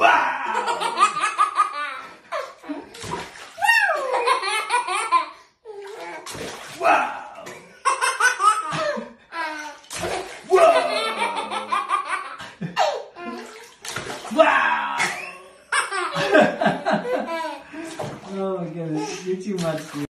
Wow! wow! wow! wow! oh, goodness. You're too much, dude.